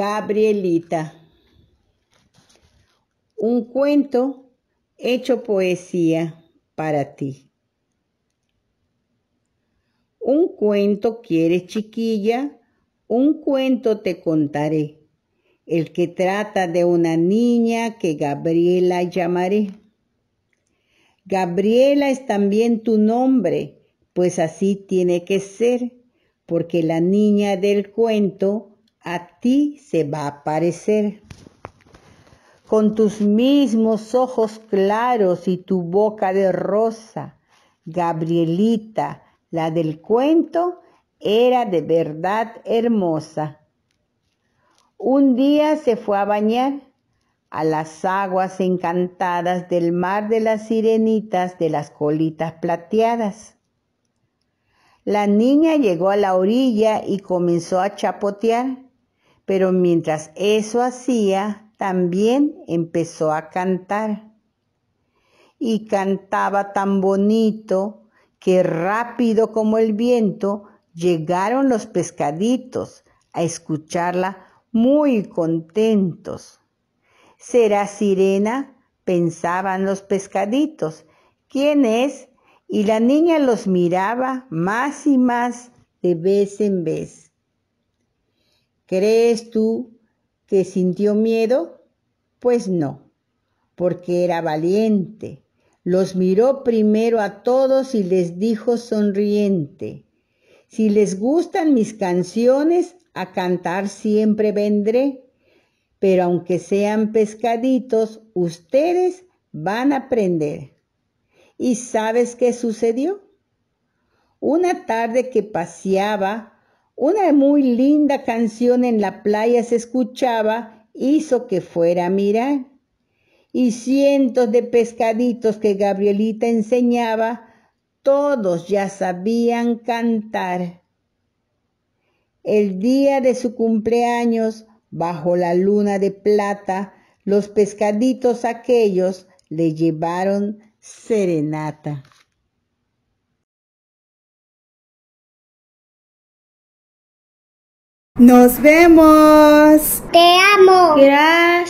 Gabrielita. Un cuento hecho poesía para ti. Un cuento quieres chiquilla, un cuento te contaré, el que trata de una niña que Gabriela llamaré. Gabriela es también tu nombre, pues así tiene que ser, porque la niña del cuento a ti se va a parecer. Con tus mismos ojos claros y tu boca de rosa, Gabrielita, la del cuento, era de verdad hermosa. Un día se fue a bañar a las aguas encantadas del mar de las sirenitas de las colitas plateadas. La niña llegó a la orilla y comenzó a chapotear. Pero mientras eso hacía, también empezó a cantar. Y cantaba tan bonito que rápido como el viento llegaron los pescaditos a escucharla muy contentos. ¿Será sirena? pensaban los pescaditos. ¿Quién es? Y la niña los miraba más y más de vez en vez. ¿Crees tú que sintió miedo? Pues no, porque era valiente. Los miró primero a todos y les dijo sonriente, si les gustan mis canciones, a cantar siempre vendré, pero aunque sean pescaditos, ustedes van a aprender. ¿Y sabes qué sucedió? Una tarde que paseaba una muy linda canción en la playa se escuchaba, hizo que fuera a mirar. Y cientos de pescaditos que Gabrielita enseñaba, todos ya sabían cantar. El día de su cumpleaños, bajo la luna de plata, los pescaditos aquellos le llevaron serenata. Nos vemos. Te amo. Gracias.